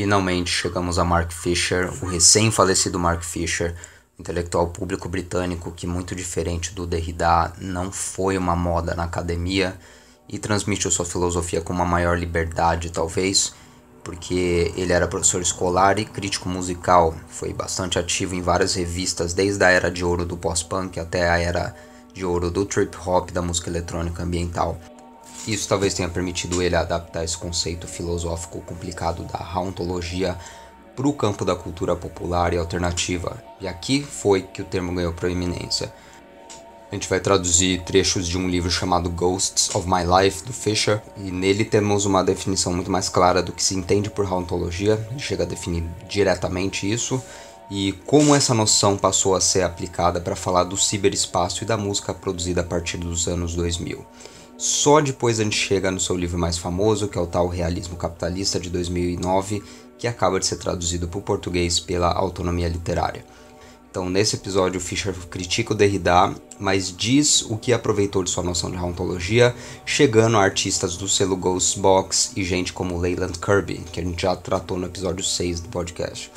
Finalmente chegamos a Mark Fisher, o recém-falecido Mark Fisher, intelectual público britânico que, muito diferente do Derrida, não foi uma moda na academia e transmitiu sua filosofia com uma maior liberdade, talvez, porque ele era professor escolar e crítico musical, foi bastante ativo em várias revistas desde a era de ouro do pós-punk até a era de ouro do trip hop da música eletrônica ambiental. Isso talvez tenha permitido ele adaptar esse conceito filosófico complicado da raontologia para o campo da cultura popular e alternativa, e aqui foi que o termo ganhou proeminência. A gente vai traduzir trechos de um livro chamado Ghosts of My Life, do Fisher, e nele temos uma definição muito mais clara do que se entende por raontologia, ele chega a definir diretamente isso, e como essa noção passou a ser aplicada para falar do ciberespaço e da música produzida a partir dos anos 2000. Só depois a gente chega no seu livro mais famoso, que é o tal Realismo Capitalista de 2009, que acaba de ser traduzido para o português pela Autonomia Literária. Então, nesse episódio, Fischer critica o Derrida, mas diz o que aproveitou de sua noção de ontologia, chegando a artistas do selo Ghost Box e gente como Leyland Kirby, que a gente já tratou no episódio 6 do podcast.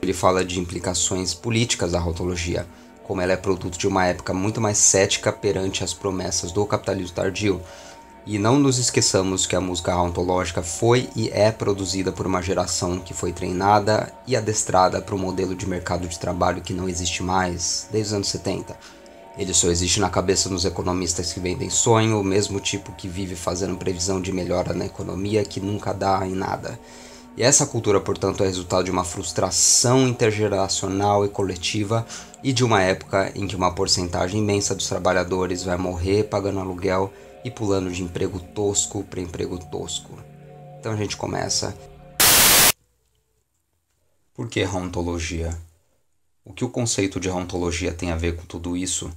Ele fala de implicações políticas da ontologia como ela é produto de uma época muito mais cética perante as promessas do capitalismo tardio. E não nos esqueçamos que a música ontológica foi e é produzida por uma geração que foi treinada e adestrada para um modelo de mercado de trabalho que não existe mais desde os anos 70. Ele só existe na cabeça dos economistas que vendem sonho, o mesmo tipo que vive fazendo previsão de melhora na economia que nunca dá em nada. E essa cultura, portanto, é resultado de uma frustração intergeracional e coletiva e de uma época em que uma porcentagem imensa dos trabalhadores vai morrer pagando aluguel e pulando de emprego tosco para emprego tosco. Então a gente começa. Por que rontologia? O que o conceito de rontologia tem a ver com tudo isso?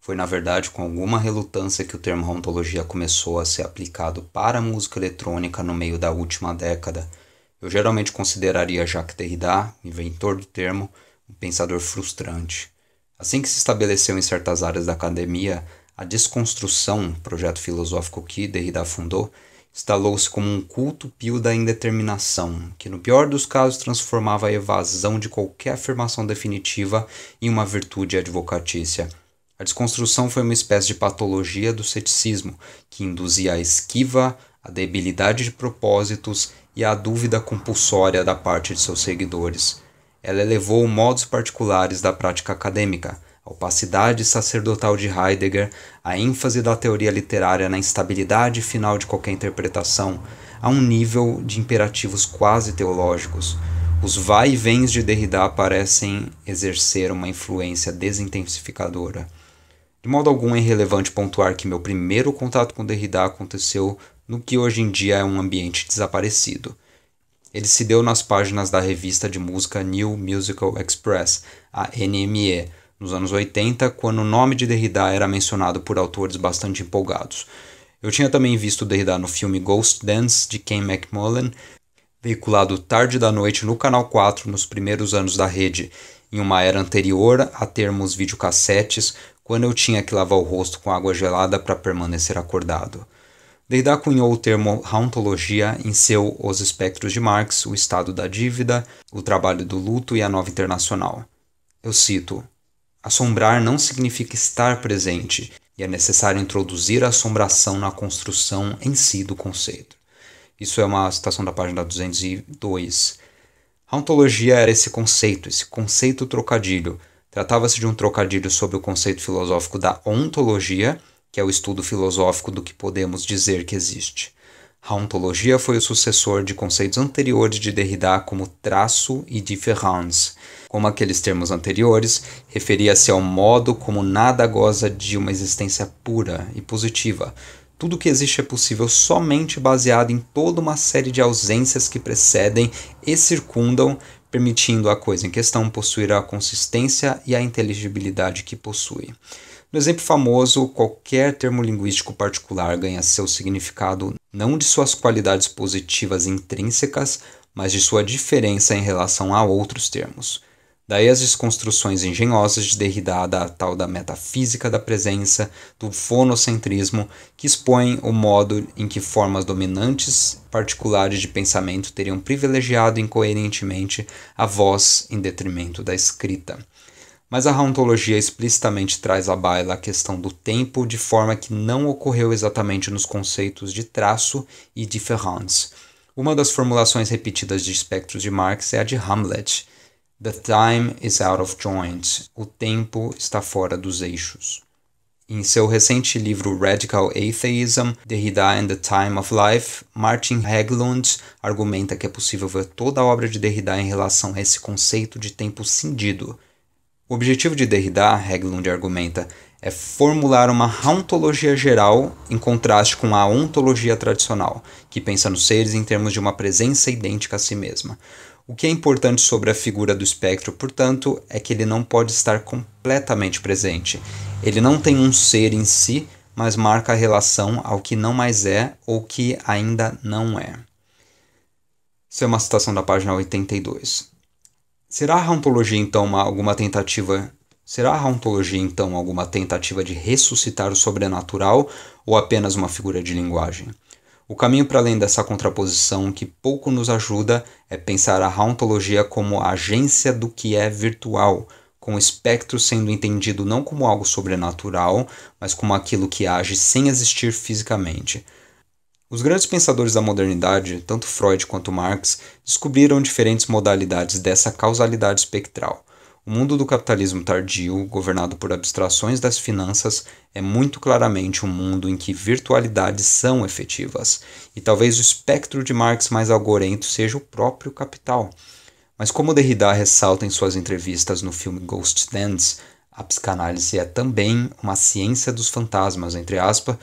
Foi, na verdade, com alguma relutância que o termo rontologia começou a ser aplicado para a música eletrônica no meio da última década eu geralmente consideraria Jacques Derrida, inventor do termo, um pensador frustrante. Assim que se estabeleceu em certas áreas da academia, a desconstrução, projeto filosófico que Derrida fundou, instalou-se como um culto pio da indeterminação, que no pior dos casos transformava a evasão de qualquer afirmação definitiva em uma virtude advocatícia. A desconstrução foi uma espécie de patologia do ceticismo, que induzia a esquiva, a debilidade de propósitos e à dúvida compulsória da parte de seus seguidores. Ela elevou modos particulares da prática acadêmica, a opacidade sacerdotal de Heidegger, a ênfase da teoria literária na instabilidade final de qualquer interpretação, a um nível de imperativos quase teológicos. Os vai e vens de Derrida parecem exercer uma influência desintensificadora. De modo algum é relevante pontuar que meu primeiro contato com Derrida aconteceu no que hoje em dia é um ambiente desaparecido. Ele se deu nas páginas da revista de música New Musical Express, a NME, nos anos 80, quando o nome de Derrida era mencionado por autores bastante empolgados. Eu tinha também visto Derrida no filme Ghost Dance, de Ken MacMullen, veiculado tarde da noite no Canal 4 nos primeiros anos da rede, em uma era anterior a termos videocassetes, quando eu tinha que lavar o rosto com água gelada para permanecer acordado. Derrida cunhou o termo rauntologia em seu Os Espectros de Marx, O Estado da Dívida, O Trabalho do Luto e a Nova Internacional. Eu cito: Assombrar não significa estar presente, e é necessário introduzir a assombração na construção em si do conceito. Isso é uma citação da página 202. A ontologia era esse conceito, esse conceito trocadilho. Tratava-se de um trocadilho sobre o conceito filosófico da ontologia que é o estudo filosófico do que podemos dizer que existe. A ontologia foi o sucessor de conceitos anteriores de Derrida como traço e différence. Como aqueles termos anteriores, referia-se ao modo como nada goza de uma existência pura e positiva. Tudo que existe é possível somente baseado em toda uma série de ausências que precedem e circundam, permitindo à coisa em questão possuir a consistência e a inteligibilidade que possui. No exemplo famoso, qualquer termo linguístico particular ganha seu significado não de suas qualidades positivas intrínsecas, mas de sua diferença em relação a outros termos. Daí as desconstruções engenhosas de Derrida da tal da metafísica da presença, do fonocentrismo, que expõem o modo em que formas dominantes particulares de pensamento teriam privilegiado incoerentemente a voz em detrimento da escrita mas a ontologia explicitamente traz à baila a questão do tempo de forma que não ocorreu exatamente nos conceitos de traço e différence. Uma das formulações repetidas de espectros de Marx é a de Hamlet. The time is out of joint. O tempo está fora dos eixos. Em seu recente livro Radical Atheism, Derrida and the Time of Life, Martin Heglund argumenta que é possível ver toda a obra de Derrida em relação a esse conceito de tempo cindido, o objetivo de Derrida, Hegelund argumenta, é formular uma ontologia geral em contraste com a ontologia tradicional, que pensa nos seres em termos de uma presença idêntica a si mesma. O que é importante sobre a figura do espectro, portanto, é que ele não pode estar completamente presente. Ele não tem um ser em si, mas marca a relação ao que não mais é ou que ainda não é. Isso é uma citação da página 82. Será a ontologia então uma, alguma tentativa? Será a ontologia então alguma tentativa de ressuscitar o sobrenatural ou apenas uma figura de linguagem? O caminho para além dessa contraposição que pouco nos ajuda é pensar a ontologia como a agência do que é virtual, com o espectro sendo entendido não como algo sobrenatural, mas como aquilo que age sem existir fisicamente. Os grandes pensadores da modernidade, tanto Freud quanto Marx, descobriram diferentes modalidades dessa causalidade espectral. O mundo do capitalismo tardio, governado por abstrações das finanças, é muito claramente um mundo em que virtualidades são efetivas, e talvez o espectro de Marx mais agorento seja o próprio capital. Mas como Derrida ressalta em suas entrevistas no filme Ghost Dance, a psicanálise é também uma ciência dos fantasmas, entre aspas,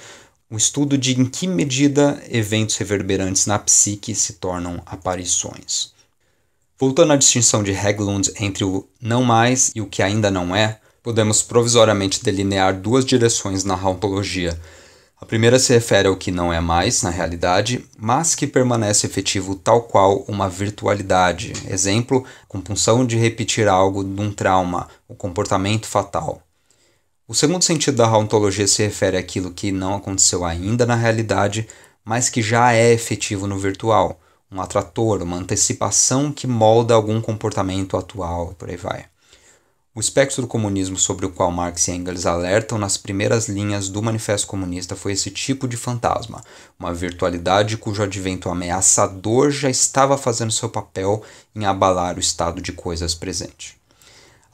um estudo de em que medida eventos reverberantes na psique se tornam aparições. Voltando à distinção de Heglund entre o não mais e o que ainda não é, podemos provisoriamente delinear duas direções na ontologia. A primeira se refere ao que não é mais, na realidade, mas que permanece efetivo tal qual uma virtualidade. Exemplo, compulsão de repetir algo num trauma, o comportamento fatal. O segundo sentido da ontologia se refere àquilo que não aconteceu ainda na realidade, mas que já é efetivo no virtual, um atrator, uma antecipação que molda algum comportamento atual e por aí vai. O espectro do comunismo sobre o qual Marx e Engels alertam nas primeiras linhas do Manifesto Comunista foi esse tipo de fantasma, uma virtualidade cujo advento ameaçador já estava fazendo seu papel em abalar o estado de coisas presente.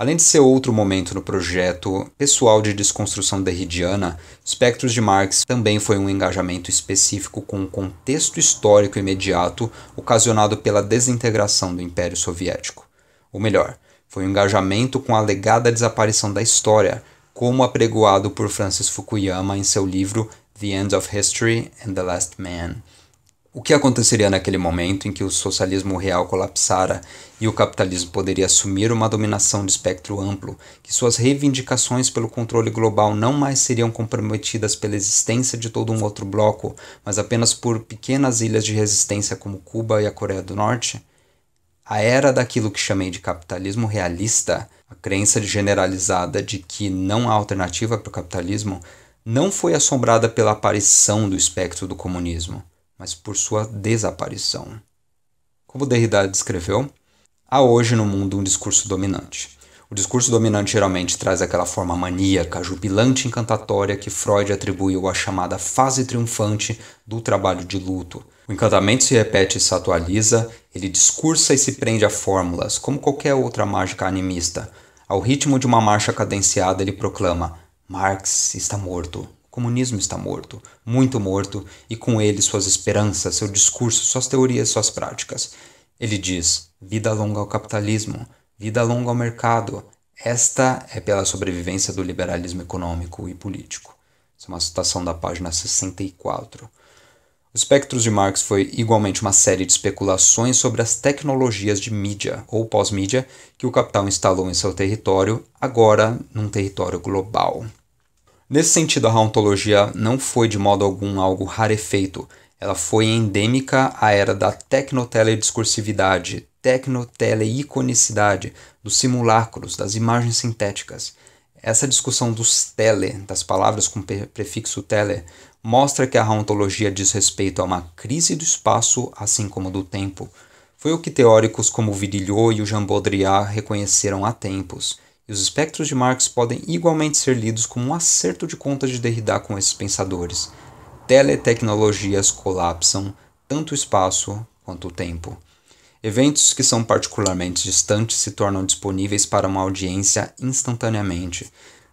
Além de ser outro momento no projeto pessoal de desconstrução derridiana, Espectros de Marx também foi um engajamento específico com o contexto histórico imediato ocasionado pela desintegração do Império Soviético. Ou melhor, foi um engajamento com a alegada desaparição da história, como apregoado por Francis Fukuyama em seu livro The End of History and the Last Man. O que aconteceria naquele momento em que o socialismo real colapsara e o capitalismo poderia assumir uma dominação de espectro amplo, que suas reivindicações pelo controle global não mais seriam comprometidas pela existência de todo um outro bloco, mas apenas por pequenas ilhas de resistência como Cuba e a Coreia do Norte? A era daquilo que chamei de capitalismo realista, a crença generalizada de que não há alternativa para o capitalismo, não foi assombrada pela aparição do espectro do comunismo mas por sua desaparição. Como Derrida descreveu, há hoje no mundo um discurso dominante. O discurso dominante geralmente traz aquela forma maníaca, jubilante e encantatória que Freud atribuiu à chamada fase triunfante do trabalho de luto. O encantamento se repete e se atualiza, ele discursa e se prende a fórmulas, como qualquer outra mágica animista. Ao ritmo de uma marcha cadenciada, ele proclama: Marx está morto comunismo está morto, muito morto, e com ele suas esperanças, seu discurso, suas teorias, suas práticas. Ele diz: vida longa ao capitalismo, vida longa ao mercado. Esta é pela sobrevivência do liberalismo econômico e político. Essa é uma citação da página 64. Os Espectros de Marx foi igualmente uma série de especulações sobre as tecnologias de mídia ou pós-mídia que o capital instalou em seu território, agora num território global. Nesse sentido, a ontologia não foi de modo algum algo rarefeito. Ela foi endêmica à era da tecnotelediscursividade, tecnoteleiiconicidade, dos simulacros, das imagens sintéticas. Essa discussão dos tele, das palavras com prefixo tele, mostra que a ontologia diz respeito a uma crise do espaço, assim como do tempo. Foi o que teóricos como Virilhô e o Jean Baudrillard reconheceram há tempos e os espectros de Marx podem igualmente ser lidos como um acerto de contas de Derrida com esses pensadores. Teletecnologias colapsam tanto o espaço quanto o tempo. Eventos que são particularmente distantes se tornam disponíveis para uma audiência instantaneamente.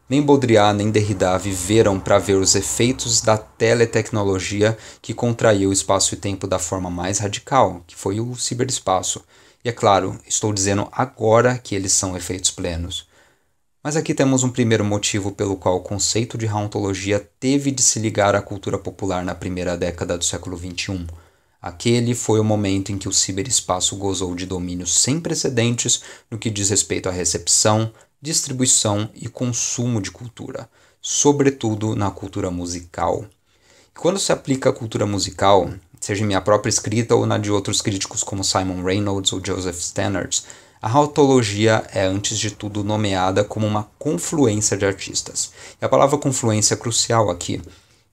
Nem Baudrillard nem Derrida viveram para ver os efeitos da teletecnologia que contraiu o espaço e tempo da forma mais radical, que foi o ciberespaço. E é claro, estou dizendo agora que eles são efeitos plenos. Mas aqui temos um primeiro motivo pelo qual o conceito de raontologia teve de se ligar à cultura popular na primeira década do século XXI. Aquele foi o momento em que o ciberespaço gozou de domínios sem precedentes no que diz respeito à recepção, distribuição e consumo de cultura, sobretudo na cultura musical. quando se aplica a cultura musical, seja em minha própria escrita ou na de outros críticos como Simon Reynolds ou Joseph Stannard, a autologia é, antes de tudo, nomeada como uma confluência de artistas. E a palavra confluência é crucial aqui.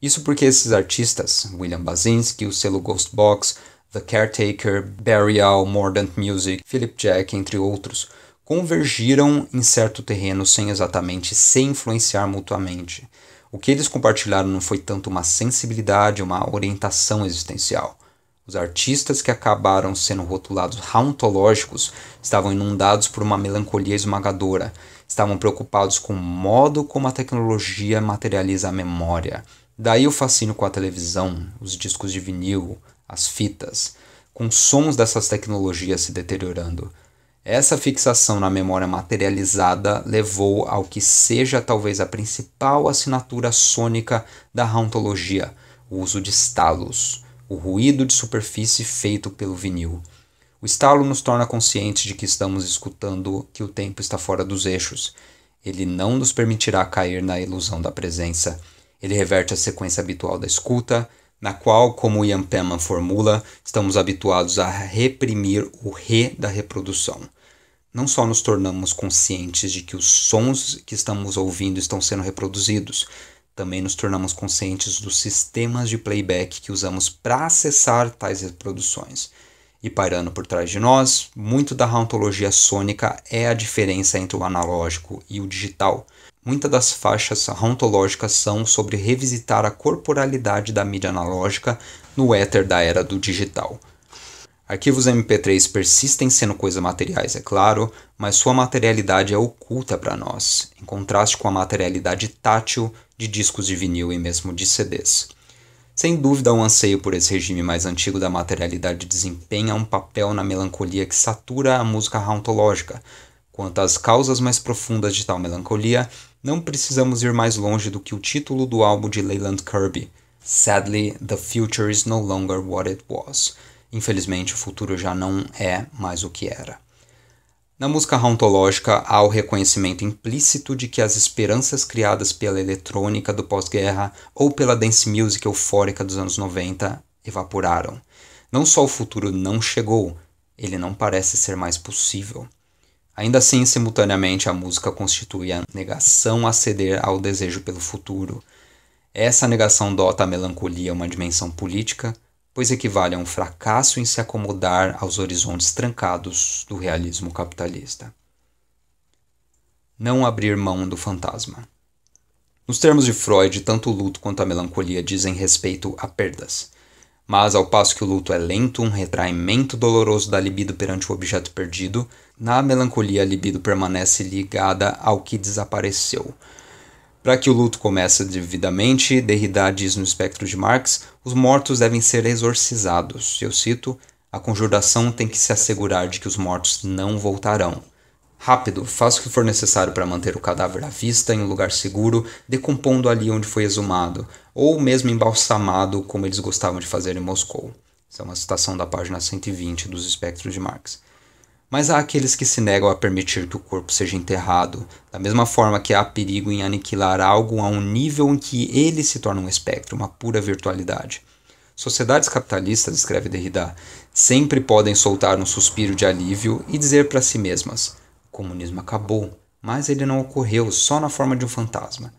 Isso porque esses artistas, William Basinski, o selo Ghostbox, The Caretaker, Burial, Mordant Music, Philip Jack, entre outros, convergiram em certo terreno sem exatamente se influenciar mutuamente. O que eles compartilharam não foi tanto uma sensibilidade, uma orientação existencial. Os artistas que acabaram sendo rotulados rauntológicos estavam inundados por uma melancolia esmagadora, estavam preocupados com o modo como a tecnologia materializa a memória. Daí o fascínio com a televisão, os discos de vinil, as fitas, com sons dessas tecnologias se deteriorando. Essa fixação na memória materializada levou ao que seja talvez a principal assinatura sônica da rauntologia, o uso de estalos o ruído de superfície feito pelo vinil. O estalo nos torna conscientes de que estamos escutando que o tempo está fora dos eixos. Ele não nos permitirá cair na ilusão da presença. Ele reverte a sequência habitual da escuta, na qual, como Ian Peman formula, estamos habituados a reprimir o re da reprodução. Não só nos tornamos conscientes de que os sons que estamos ouvindo estão sendo reproduzidos, também nos tornamos conscientes dos sistemas de playback que usamos para acessar tais reproduções. E pairando por trás de nós, muito da rauntologia sônica é a diferença entre o analógico e o digital. Muitas das faixas rauntológicas são sobre revisitar a corporalidade da mídia analógica no éter da era do digital. Arquivos MP3 persistem sendo coisas materiais, é claro, mas sua materialidade é oculta para nós, em contraste com a materialidade tátil de discos de vinil e mesmo de CDs. Sem dúvida, o um anseio por esse regime mais antigo da materialidade desempenha um papel na melancolia que satura a música raontológica. Quanto às causas mais profundas de tal melancolia, não precisamos ir mais longe do que o título do álbum de Leyland Kirby, Sadly, the Future is no longer what it was. Infelizmente, o futuro já não é mais o que era. Na música ontológica há o reconhecimento implícito de que as esperanças criadas pela eletrônica do pós-guerra ou pela dance music eufórica dos anos 90 evaporaram. Não só o futuro não chegou, ele não parece ser mais possível. Ainda assim, simultaneamente, a música constitui a negação a ceder ao desejo pelo futuro. Essa negação dota a melancolia uma dimensão política, pois equivale a um fracasso em se acomodar aos horizontes trancados do realismo capitalista. Não abrir mão do fantasma. Nos termos de Freud, tanto o luto quanto a melancolia dizem respeito a perdas. Mas, ao passo que o luto é lento, um retraimento doloroso da libido perante o objeto perdido, na melancolia a libido permanece ligada ao que desapareceu, para que o luto comece devidamente, Derrida diz no espectro de Marx, os mortos devem ser exorcizados. Eu cito: a conjuração tem que se assegurar de que os mortos não voltarão. Rápido, faça o que for necessário para manter o cadáver à vista em um lugar seguro, decompondo ali onde foi exumado, ou mesmo embalsamado, como eles gostavam de fazer em Moscou. Essa é uma citação da página 120 dos Espectros de Marx mas há aqueles que se negam a permitir que o corpo seja enterrado, da mesma forma que há perigo em aniquilar algo a um nível em que ele se torna um espectro, uma pura virtualidade. Sociedades capitalistas, escreve Derrida, sempre podem soltar um suspiro de alívio e dizer para si mesmas: o comunismo acabou, mas ele não ocorreu só na forma de um fantasma.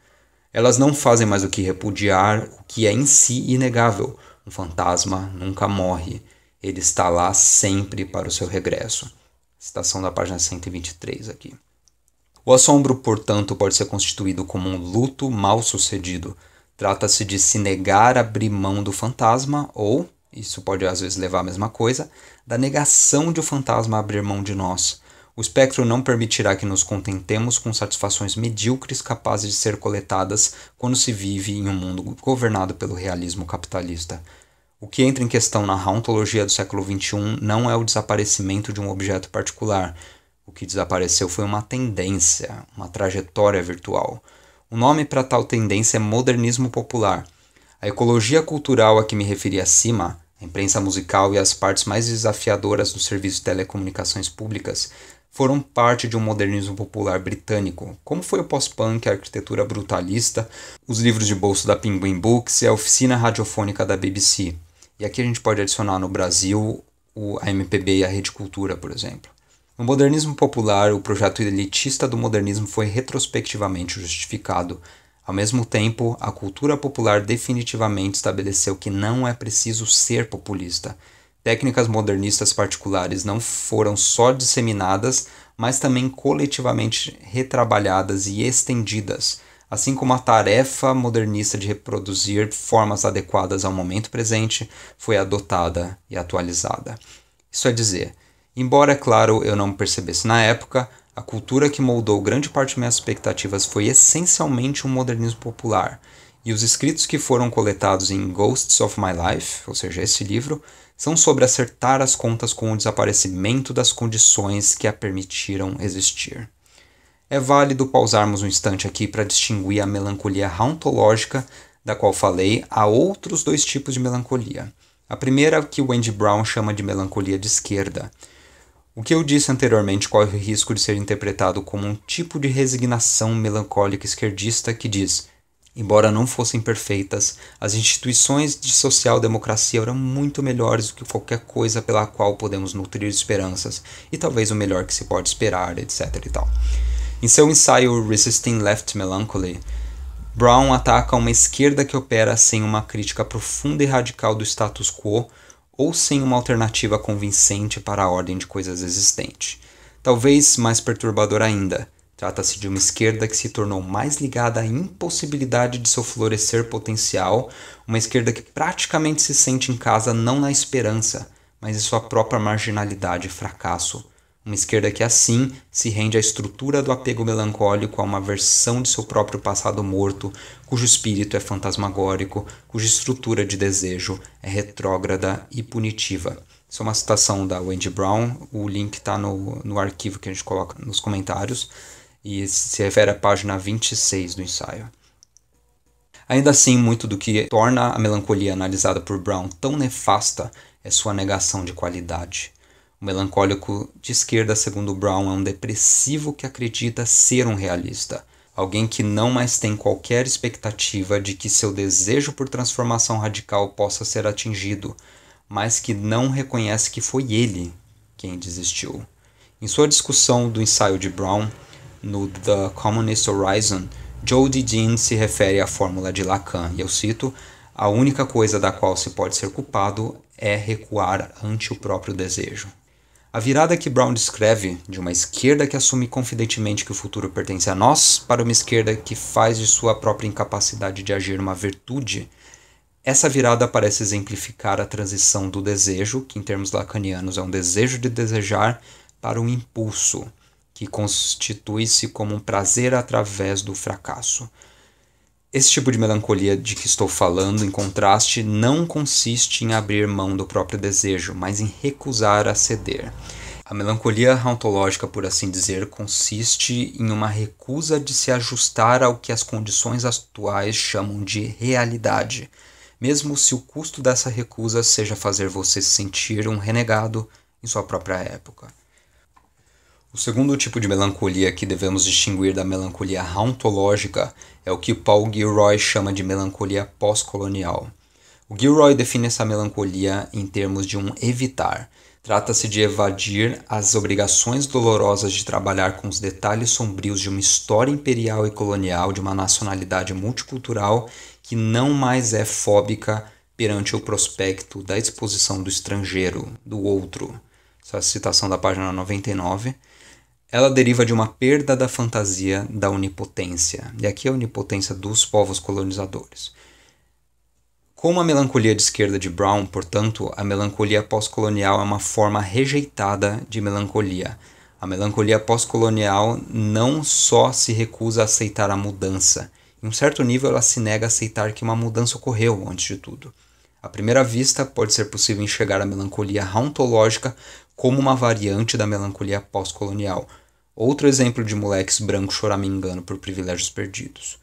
Elas não fazem mais do que repudiar o que é em si inegável: um fantasma nunca morre, ele está lá sempre para o seu regresso. Citação da página 123 aqui. O assombro, portanto, pode ser constituído como um luto mal sucedido. Trata-se de se negar a abrir mão do fantasma ou, isso pode às vezes levar à mesma coisa, da negação de o fantasma abrir mão de nós. O espectro não permitirá que nos contentemos com satisfações medíocres capazes de ser coletadas quando se vive em um mundo governado pelo realismo capitalista. O que entra em questão na raontologia do século XXI não é o desaparecimento de um objeto particular. O que desapareceu foi uma tendência, uma trajetória virtual. O nome para tal tendência é modernismo popular. A ecologia cultural a que me referi acima, a imprensa musical e as partes mais desafiadoras do serviço de telecomunicações públicas, foram parte de um modernismo popular britânico, como foi o pós-punk, a arquitetura brutalista, os livros de bolso da Penguin Books e a oficina radiofônica da BBC. E aqui a gente pode adicionar no Brasil a MPB e a Rede Cultura, por exemplo. No modernismo popular, o projeto elitista do modernismo foi retrospectivamente justificado. Ao mesmo tempo, a cultura popular definitivamente estabeleceu que não é preciso ser populista. Técnicas modernistas particulares não foram só disseminadas, mas também coletivamente retrabalhadas e estendidas assim como a tarefa modernista de reproduzir formas adequadas ao momento presente foi adotada e atualizada. Isso é dizer, embora, é claro, eu não percebesse na época, a cultura que moldou grande parte de minhas expectativas foi essencialmente um modernismo popular, e os escritos que foram coletados em Ghosts of My Life, ou seja, esse livro, são sobre acertar as contas com o desaparecimento das condições que a permitiram existir é válido pausarmos um instante aqui para distinguir a melancolia rauntológica, da qual falei, a outros dois tipos de melancolia. A primeira que o Andy Brown chama de melancolia de esquerda. O que eu disse anteriormente corre o risco de ser interpretado como um tipo de resignação melancólica esquerdista que diz: embora não fossem perfeitas, as instituições de social-democracia eram muito melhores do que qualquer coisa pela qual podemos nutrir esperanças, e talvez o melhor que se pode esperar, etc. e tal. Em seu ensaio Resisting Left Melancholy, Brown ataca uma esquerda que opera sem uma crítica profunda e radical do status quo ou sem uma alternativa convincente para a ordem de coisas existente. Talvez mais perturbador ainda, trata-se de uma esquerda que se tornou mais ligada à impossibilidade de seu florescer potencial, uma esquerda que praticamente se sente em casa não na esperança, mas em sua própria marginalidade e fracasso uma esquerda que, assim, se rende à estrutura do apego melancólico a uma versão de seu próprio passado morto, cujo espírito é fantasmagórico, cuja estrutura de desejo é retrógrada e punitiva. Isso é uma citação da Wendy Brown, o link está no, no arquivo que a gente coloca nos comentários, e se refere à página 26 do ensaio. Ainda assim, muito do que torna a melancolia analisada por Brown tão nefasta é sua negação de qualidade. O melancólico de esquerda, segundo Brown, é um depressivo que acredita ser um realista, alguém que não mais tem qualquer expectativa de que seu desejo por transformação radical possa ser atingido, mas que não reconhece que foi ele quem desistiu. Em sua discussão do ensaio de Brown, no The Communist Horizon, Jody Dean se refere à fórmula de Lacan, e eu cito: A única coisa da qual se pode ser culpado é recuar ante o próprio desejo. A virada que Brown descreve, de uma esquerda que assume confidentemente que o futuro pertence a nós, para uma esquerda que faz de sua própria incapacidade de agir uma virtude, essa virada parece exemplificar a transição do desejo, que em termos lacanianos é um desejo de desejar, para um impulso, que constitui-se como um prazer através do fracasso. Esse tipo de melancolia de que estou falando, em contraste, não consiste em abrir mão do próprio desejo, mas em recusar a ceder. A melancolia ontológica, por assim dizer, consiste em uma recusa de se ajustar ao que as condições atuais chamam de realidade, mesmo se o custo dessa recusa seja fazer você se sentir um renegado em sua própria época. O segundo tipo de melancolia que devemos distinguir da melancolia rauntológica é o que Paul Gilroy chama de melancolia pós-colonial. O Gilroy define essa melancolia em termos de um evitar. Trata-se de evadir as obrigações dolorosas de trabalhar com os detalhes sombrios de uma história imperial e colonial de uma nacionalidade multicultural que não mais é fóbica perante o prospecto da exposição do estrangeiro, do outro. Essa é a citação da página 99 ela deriva de uma perda da fantasia da onipotência, e aqui é a onipotência dos povos colonizadores. Como a melancolia de esquerda de Brown, portanto, a melancolia pós-colonial é uma forma rejeitada de melancolia. A melancolia pós-colonial não só se recusa a aceitar a mudança, em um certo nível ela se nega a aceitar que uma mudança ocorreu antes de tudo. À primeira vista, pode ser possível enxergar a melancolia ontológica como uma variante da melancolia pós-colonial, Outro exemplo de moleques brancos choramingando por privilégios perdidos.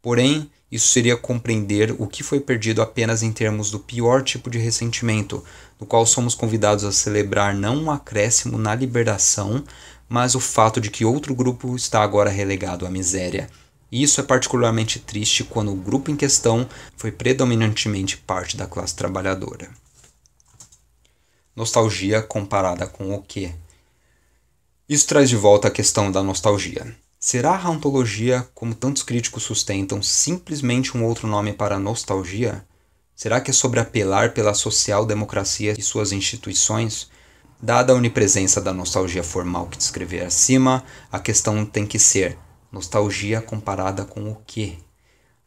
Porém, isso seria compreender o que foi perdido apenas em termos do pior tipo de ressentimento, no qual somos convidados a celebrar não um acréscimo na libertação, mas o fato de que outro grupo está agora relegado à miséria. E isso é particularmente triste quando o grupo em questão foi predominantemente parte da classe trabalhadora. Nostalgia comparada com o quê? Isso traz de volta a questão da nostalgia. Será a ontologia, como tantos críticos sustentam, simplesmente um outro nome para nostalgia? Será que é sobre apelar pela social-democracia e suas instituições? Dada a onipresença da nostalgia formal que descrevi acima, a questão tem que ser: nostalgia comparada com o quê?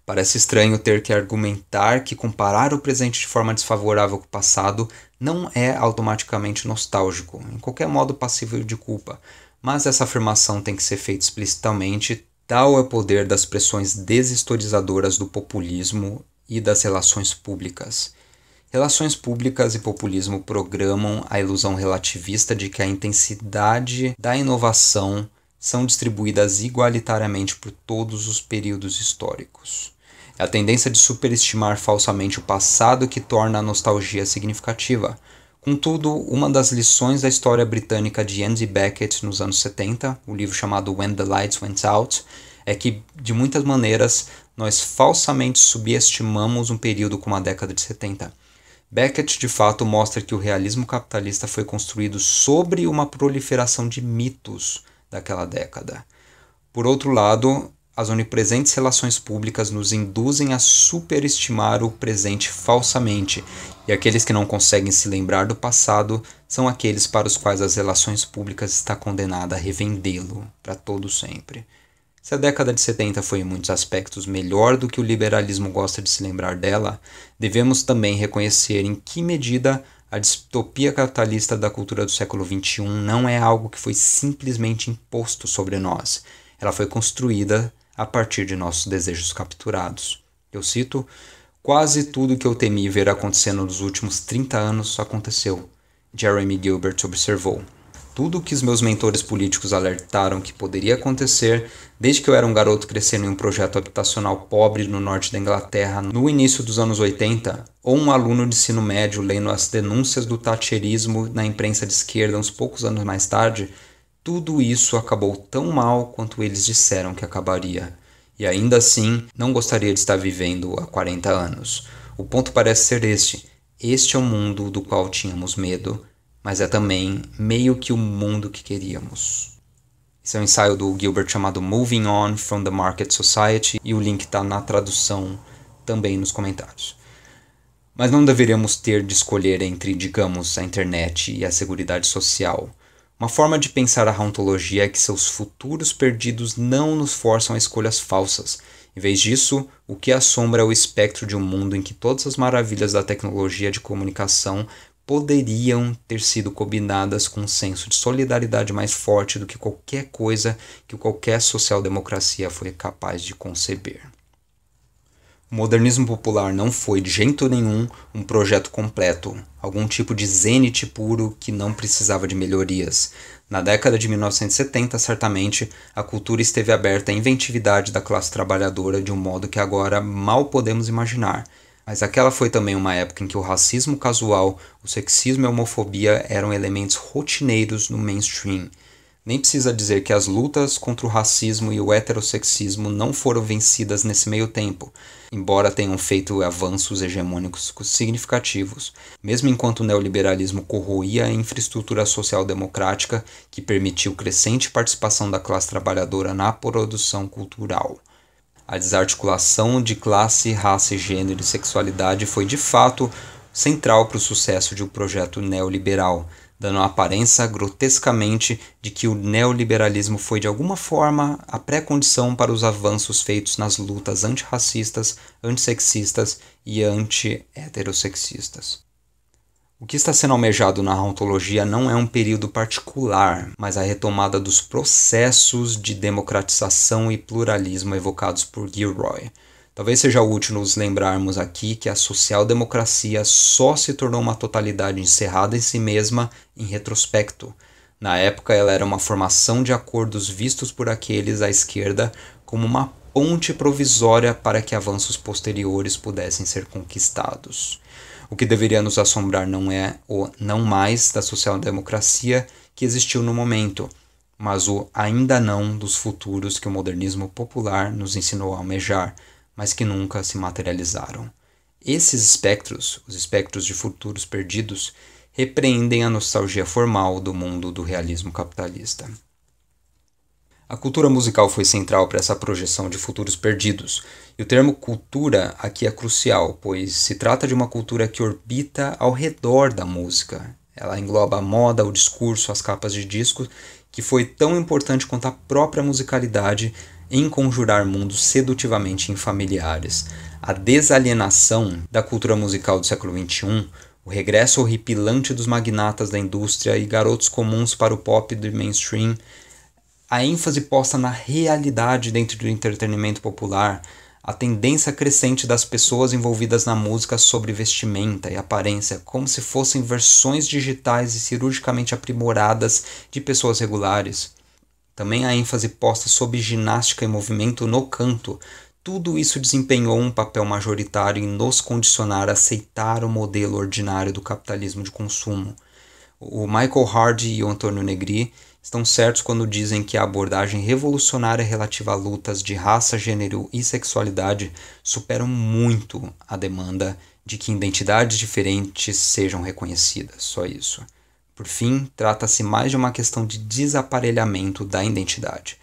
Parece estranho ter que argumentar que comparar o presente de forma desfavorável com o passado não é automaticamente nostálgico, em qualquer modo passível de culpa, mas essa afirmação tem que ser feita explicitamente, tal é o poder das pressões deshistorizadoras do populismo e das relações públicas. Relações públicas e populismo programam a ilusão relativista de que a intensidade da inovação são distribuídas igualitariamente por todos os períodos históricos. É a tendência de superestimar falsamente o passado que torna a nostalgia significativa. Contudo, uma das lições da história britânica de Andy Beckett nos anos 70, o livro chamado When the Lights Went Out, é que, de muitas maneiras, nós falsamente subestimamos um período como a década de 70. Beckett, de fato, mostra que o realismo capitalista foi construído sobre uma proliferação de mitos daquela década. Por outro lado, as onipresentes relações públicas nos induzem a superestimar o presente falsamente, e aqueles que não conseguem se lembrar do passado são aqueles para os quais as relações públicas está condenada a revendê-lo para todo sempre. Se a década de 70 foi em muitos aspectos melhor do que o liberalismo gosta de se lembrar dela, devemos também reconhecer em que medida a distopia capitalista da cultura do século XXI não é algo que foi simplesmente imposto sobre nós. Ela foi construída a partir de nossos desejos capturados. Eu cito: Quase tudo que eu temi ver acontecendo nos últimos 30 anos aconteceu, Jeremy Gilbert observou. Tudo o que os meus mentores políticos alertaram que poderia acontecer desde que eu era um garoto crescendo em um projeto habitacional pobre no norte da Inglaterra no início dos anos 80, ou um aluno de ensino médio lendo as denúncias do tacherismo na imprensa de esquerda uns poucos anos mais tarde, tudo isso acabou tão mal quanto eles disseram que acabaria, e ainda assim não gostaria de estar vivendo há 40 anos. O ponto parece ser este: este é o mundo do qual tínhamos medo, mas é também meio que o mundo que queríamos. Esse é um ensaio do Gilbert chamado Moving On from the Market Society, e o link está na tradução também nos comentários. Mas não deveríamos ter de escolher entre, digamos, a internet e a Seguridade Social uma forma de pensar a ontologia é que seus futuros perdidos não nos forçam a escolhas falsas. Em vez disso, o que assombra é o espectro de um mundo em que todas as maravilhas da tecnologia de comunicação poderiam ter sido combinadas com um senso de solidariedade mais forte do que qualquer coisa que qualquer social-democracia foi capaz de conceber. O modernismo popular não foi de jeito nenhum um projeto completo, algum tipo de zenite puro que não precisava de melhorias. Na década de 1970, certamente, a cultura esteve aberta à inventividade da classe trabalhadora de um modo que agora mal podemos imaginar. Mas aquela foi também uma época em que o racismo casual, o sexismo e a homofobia eram elementos rotineiros no mainstream. Nem precisa dizer que as lutas contra o racismo e o heterossexismo não foram vencidas nesse meio tempo, embora tenham feito avanços hegemônicos significativos, mesmo enquanto o neoliberalismo corroía a infraestrutura social democrática que permitiu crescente participação da classe trabalhadora na produção cultural. A desarticulação de classe, raça, gênero e sexualidade foi de fato central para o sucesso de um projeto neoliberal dando a aparência grotescamente de que o neoliberalismo foi de alguma forma a pré-condição para os avanços feitos nas lutas antirracistas, antissexistas e anti-heterossexistas. O que está sendo almejado na ontologia não é um período particular, mas a retomada dos processos de democratização e pluralismo evocados por Gilroy, Talvez seja útil nos lembrarmos aqui que a social-democracia só se tornou uma totalidade encerrada em si mesma em retrospecto. Na época, ela era uma formação de acordos vistos por aqueles à esquerda como uma ponte provisória para que avanços posteriores pudessem ser conquistados. O que deveria nos assombrar não é o não mais da social-democracia que existiu no momento, mas o ainda não dos futuros que o modernismo popular nos ensinou a almejar mas que nunca se materializaram. Esses espectros, os espectros de futuros perdidos, repreendem a nostalgia formal do mundo do realismo capitalista. A cultura musical foi central para essa projeção de futuros perdidos, e o termo cultura aqui é crucial, pois se trata de uma cultura que orbita ao redor da música. Ela engloba a moda, o discurso, as capas de disco, que foi tão importante quanto a própria musicalidade em conjurar mundos sedutivamente infamiliares. A desalienação da cultura musical do século XXI, o regresso horripilante dos magnatas da indústria e garotos comuns para o pop do mainstream, a ênfase posta na realidade dentro do entretenimento popular, a tendência crescente das pessoas envolvidas na música sobre vestimenta e aparência, como se fossem versões digitais e cirurgicamente aprimoradas de pessoas regulares. Também a ênfase posta sobre ginástica e movimento no canto. Tudo isso desempenhou um papel majoritário em nos condicionar a aceitar o modelo ordinário do capitalismo de consumo. O Michael Hardy e o Antônio Negri estão certos quando dizem que a abordagem revolucionária relativa a lutas de raça, gênero e sexualidade superam muito a demanda de que identidades diferentes sejam reconhecidas. Só isso. Por fim, trata-se mais de uma questão de desaparelhamento da identidade.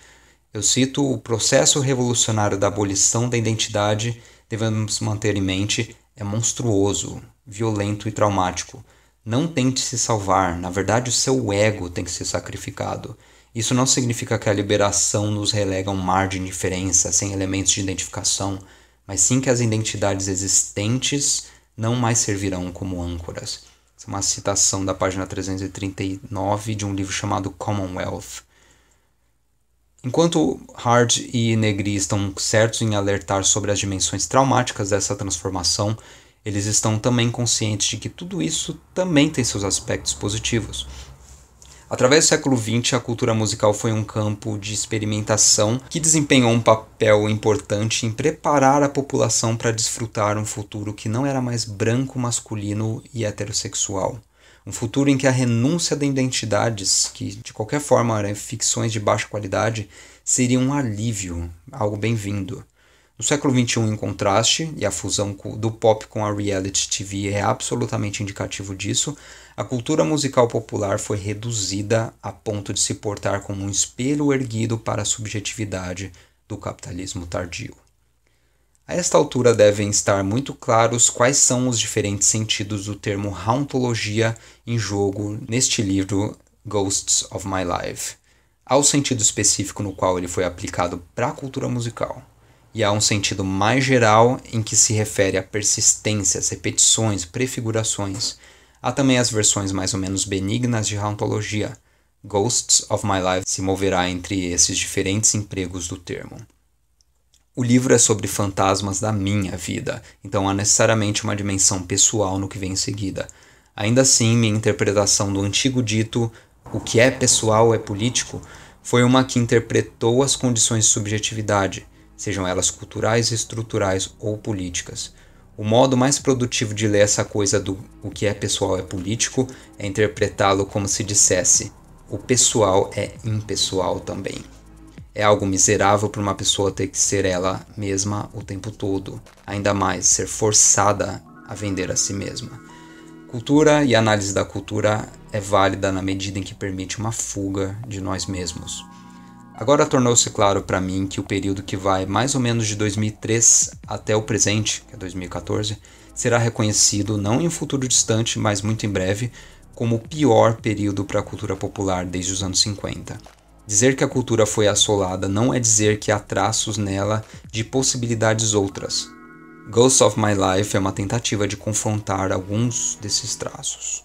Eu cito o processo revolucionário da abolição da identidade, devemos manter em mente, é monstruoso, violento e traumático. Não tente se salvar, na verdade, o seu ego tem que ser sacrificado. Isso não significa que a liberação nos relega a um mar de indiferença, sem elementos de identificação, mas sim que as identidades existentes não mais servirão como âncoras é uma citação da página 339 de um livro chamado Commonwealth. Enquanto Hard e Negri estão certos em alertar sobre as dimensões traumáticas dessa transformação, eles estão também conscientes de que tudo isso também tem seus aspectos positivos. Através do século XX, a cultura musical foi um campo de experimentação que desempenhou um papel importante em preparar a população para desfrutar um futuro que não era mais branco, masculino e heterossexual. Um futuro em que a renúncia de identidades, que de qualquer forma eram ficções de baixa qualidade, seria um alívio, algo bem-vindo. No século XXI, em contraste, e a fusão do pop com a reality TV é absolutamente indicativo disso, a cultura musical popular foi reduzida a ponto de se portar como um espelho erguido para a subjetividade do capitalismo tardio. A esta altura devem estar muito claros quais são os diferentes sentidos do termo rauntologia em jogo neste livro Ghosts of My Life, ao sentido específico no qual ele foi aplicado para a cultura musical e há um sentido mais geral em que se refere a persistências, repetições, prefigurações. Há também as versões mais ou menos benignas de rauntologia. Ghosts of My Life se moverá entre esses diferentes empregos do termo. O livro é sobre fantasmas da minha vida, então há necessariamente uma dimensão pessoal no que vem em seguida. Ainda assim, minha interpretação do antigo dito o que é pessoal é político foi uma que interpretou as condições de subjetividade sejam elas culturais, estruturais ou políticas. O modo mais produtivo de ler essa coisa do o que é pessoal é político é interpretá-lo como se dissesse: o pessoal é impessoal também. É algo miserável para uma pessoa ter que ser ela mesma o tempo todo, ainda mais ser forçada a vender a si mesma. Cultura e análise da cultura é válida na medida em que permite uma fuga de nós mesmos. Agora tornou-se claro para mim que o período que vai mais ou menos de 2003 até o presente, que é 2014, será reconhecido não em um futuro distante, mas muito em breve, como o pior período para a cultura popular desde os anos 50. Dizer que a cultura foi assolada não é dizer que há traços nela de possibilidades outras. Ghosts of My Life é uma tentativa de confrontar alguns desses traços.